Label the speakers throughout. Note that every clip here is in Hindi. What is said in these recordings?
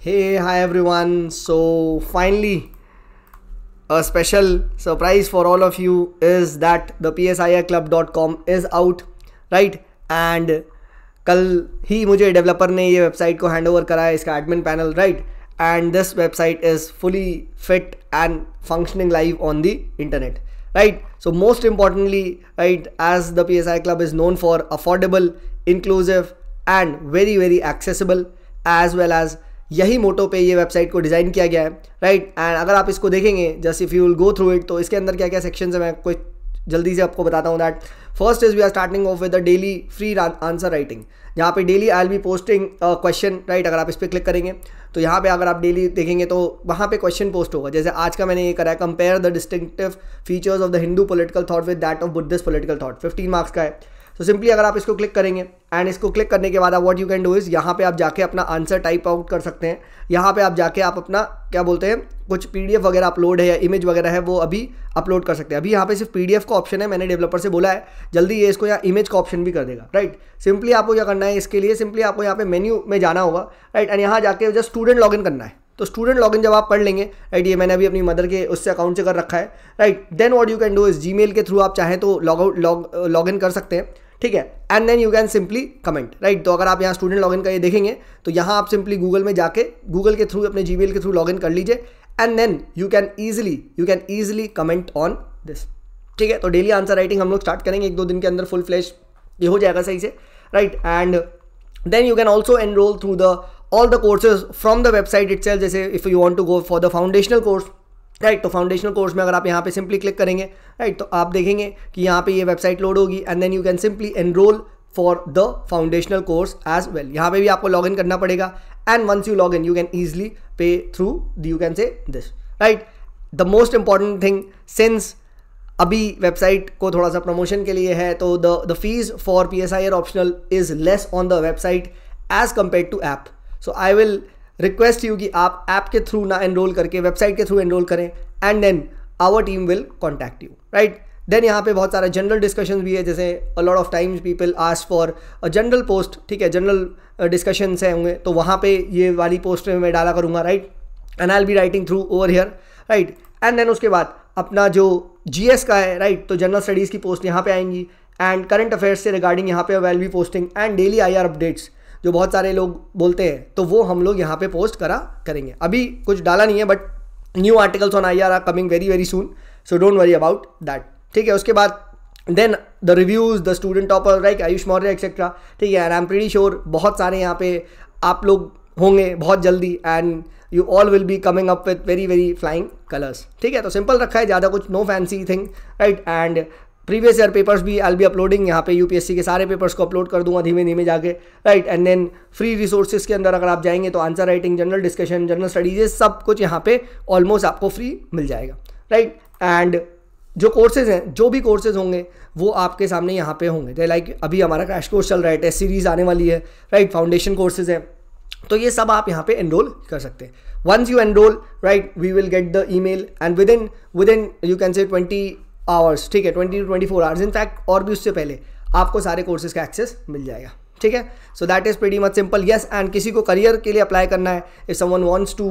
Speaker 1: hey hi everyone so finally a special surprise for all of you is that the psirclub.com is out right and कल ही मुझे डेवलपर ने ये वेबसाइट को हैंड ओवर करा है इसका admin panel right and this website is fully fit and functioning live on the internet right so most importantly right as the psi club is known for affordable inclusive and very very accessible as well as यही मोटो पे ये वेबसाइट को डिज़ाइन किया गया है राइट right? एंड अगर आप इसको देखेंगे just if you will go through it तो इसके अंदर क्या क्या सेक्शन है मैं कोई जल्दी से आपको बताता हूँ that first is we are starting off with the daily free answer writing जहाँ पे daily I'll be posting question right अगर आप इस पर क्लिक करेंगे तो यहाँ पे अगर आप डेली देखेंगे तो वहाँ पे क्वेश्चन पोस्ट होगा जैसे आज का मैंने ये करा है compare the distinctive features of the Hindu political thought with that of Buddhist political thought fifteen marks का है तो सिंपली अगर आप इसको क्लिक करेंगे एंड इसको क्लिक करने के बाद आप what you can do is यहाँ पे आप जाके अपना आंसर टाइप आउट कर सकते हैं यहाँ पे आप जाके आप अपना क्या बोलते हैं कुछ पीडीएफ वगैरह अपलोड है या इमेज वगैरह है वो अभी अपलोड कर सकते हैं अभी यहाँ पे सिर्फ पीडीएफ का ऑप्शन है मैंने डेवलपर से बोला है जल्दी ये इसको यहाँ इमेज का ऑप्शन भी कर देगा राइट सिंपली आपको क्या करना है इसके लिए सिंपली आपको यहाँ पे मेन्यू में जाना होगा राइट एंड यहाँ जाके जस्ट स्टूडेंट लॉगिन करना है तो स्टूडेंट लॉगिन जब आप पढ़ लेंगे राइट ये मैंने अभी अपनी मदर के उससे अकाउंट से कर रखा है right then what you can do is G K through आप चाहें तो लॉग आउट लॉग इन कर सकते हैं ठीक है and then you can simply comment right तो अगर आप यहाँ स्टूडेंट लॉगिन का ये देखेंगे तो यहाँ आप सिंपली गूगल में जाके गूगल के थ्रू अपने जी के थ्रू लॉगिन कर लीजिए and then you can easily you can easily comment on this ठीक है तो डेली आंसर राइटिंग हम लोग स्टार्ट करेंगे एक दो दिन के अंदर फुल फ्लैश ये हो जाएगा सही से right and then you can also enrol through the all the courses from the website it जैसे if you want to go for the foundational course right तो फाउंडेशनल कोर्स में अगर आप यहाँ पे सिंपली क्लिक करेंगे राइट तो आप देखेंगे कि यहाँ पे ये वेबसाइट लोड होगी and then you can simply enrol for the foundational course as well यहाँ पे भी आपको लॉग इन करना पड़ेगा and once you log in you can easily pay through you can say this right the most important thing since अभी वेबसाइट को थोड़ा सा प्रमोशन के लिए है तो the the fees for P S I R optional is less on the website as compare to app so I will request you कि आप ऐप के थ्रू ना एनरोल करके वेबसाइट के थ्रू एनरोल करें and then our team will contact you right then यहाँ पे बहुत सारा जनरल डिस्कशन भी है जैसे a lot of times people ask for a general post ठीक है जनरल डिस्कशंस uh, हैं होंगे तो वहाँ पे ये वाली पोस्ट में मैं डाला करूँगा right and I be writing through over here right and then उसके बाद अपना जो जी का है राइट तो जनरल स्टडीज़ की पोस्ट यहाँ पर आएंगी एंड करंट अफेयर्स से रिगार्डिंग यहाँ पे we'll be posting and daily I R updates जो बहुत सारे लोग बोलते हैं तो वो हम लोग यहाँ पे पोस्ट करा करेंगे अभी कुछ डाला नहीं है but new articles on I R are coming very very soon so don't worry about that ठीक है उसके बाद then the reviews the student topper like Ayush Maurya etcetera ठीक है and I am pretty sure बहुत सारे यहाँ पे आप लोग होंगे बहुत जल्दी and you all will be coming up with very very flying colours ठीक है तो सिंपल रखा है ज़्यादा कुछ no fancy thing right and previous year papers भी आई बी अपलोडिंग यहाँ पे यूपीएससी के सारे पेपर्स को अपलोड कर दूंगा धीमे धीमे जाके right and then free resources के अंदर अगर आप जाएंगे तो answer writing general discussion general studies सब कुछ यहाँ पे ऑलमोस्ट आपको फ्री मिल जाएगा राइट एंड जो कोर्सेज हैं जो भी कोर्सेज होंगे वो आपके सामने यहाँ पे होंगे लाइक अभी हमारा क्रैश कोर्स चल रहा है टेस्ट सीरीज आने वाली है राइट फाउंडेशन कोर्सेज हैं तो ये सब आप यहाँ पे एनरोल कर सकते हैं once you enroll right we will get and within within you can say twenty hours ठीक है twenty two twenty four hours in fact और भी उससे पहले आपको सारे कोर्सेज का एक्सेस मिल जाएगा ठीक है so that is very much simple yes and किसी को करियर के लिए अप्लाई करना है if someone wants to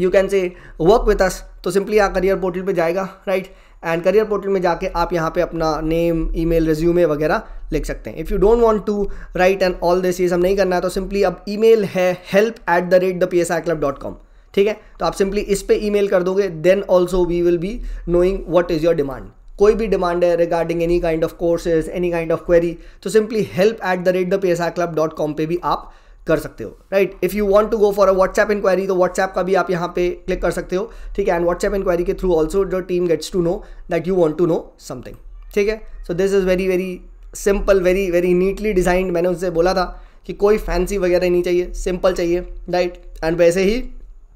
Speaker 1: you can say work with us तो सिंपली आप करियर पोर्टल पर जाएगा राइट एंड करियर पोर्टल में जाके आप यहाँ पे अपना नेम ई मेल रिज्यूमे वगैरह लिख सकते हैं if you don't want to write and all this ये सब नहीं करना है तो सिंपली अब ई मेल है help at the rate the P S I club dot com ठीक है तो आप सिंपली इस पे ईमेल कर दोगे then also we will be knowing what is your demand कोई भी डिमांड है regarding any kind of courses any kind of query तो simply help at the rate the P S R club dot com पर भी आप कर सकते हो right if you want to go for a WhatsApp inquiry तो व्हाट्सएप का भी आप यहाँ पे क्लिक कर सकते हो ठीक है एंड व्हाट्सएप इंक्वायरी के through also your team gets to know that you want to know something ठीक है so this is very very simple very very neatly designed मैंने उनसे बोला था कि कोई फैंसी वगैरह नहीं चाहिए सिंपल चाहिए राइट एंड वैसे ही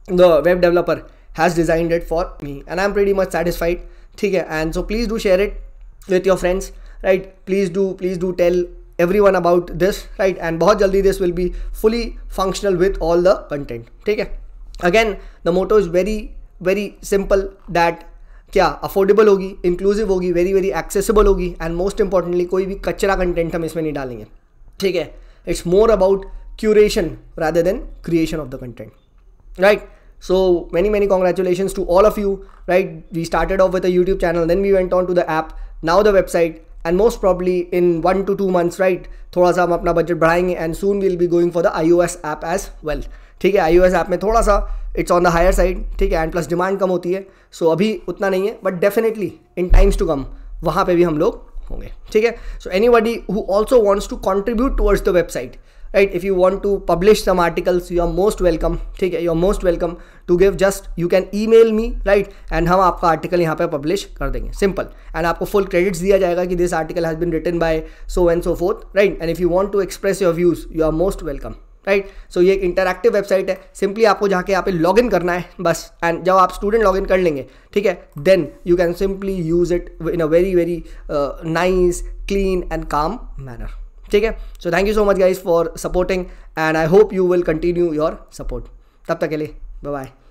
Speaker 1: the web developer has designed it for me and I'm pretty much satisfied. Okay, and so please do share it with your friends, right? Please do, please do tell everyone about this, right? And bahut jaldi this will be fully functional with all the content. ठीक है? Again, the motto is very very simple that क्या अफोर्डेबल होगी इंक्लूसिव होगी वेरी वेरी एक्सेसिबल होगी एंड मोस्ट इंपॉर्टेंटली कोई भी कचरा कंटेंट हम इसमें नहीं डालेंगे ठीक है it's more about curation rather than creation of the content right so many many congratulations to all of you right we started off with a youtube channel then we went on to the app now the website and most probably in one to two months right थोड़ा सा हम अपना बजट बढ़ाएंगे and soon will be going for the I O S app as well ठीक है आई ओ एस ऐप में थोड़ा सा it's on the higher side ठीक है एंड प्लस डिमांड कम होती है सो so अभी उतना नहीं है but definitely in times to come वहाँ पर भी हम लोग होंगे ठीक है so anybody who also wants to contribute towards the website right if you want to publish some articles you are most welcome ठीक है you are most welcome to give just you can email me right and हम आपका आर्टिकल यहाँ पर पब्लिश कर देंगे सिंपल एंड आपको फुल क्रेडिट्स दिया जाएगा कि this article has been written by so and so forth right and if you want to express your views you are most welcome right so ये एक इंटरेक्टिव वेबसाइट है सिंपली आपको जाके यहाँ पे लॉग इन करना है बस एंड जब आप स्टूडेंट लॉग इन कर लेंगे ठीक है then you can simply use it in a very very nice clean and calm manner ठीक है so thank you so much guys for supporting and I hope you will continue your support तब तक के लिए बाय बाय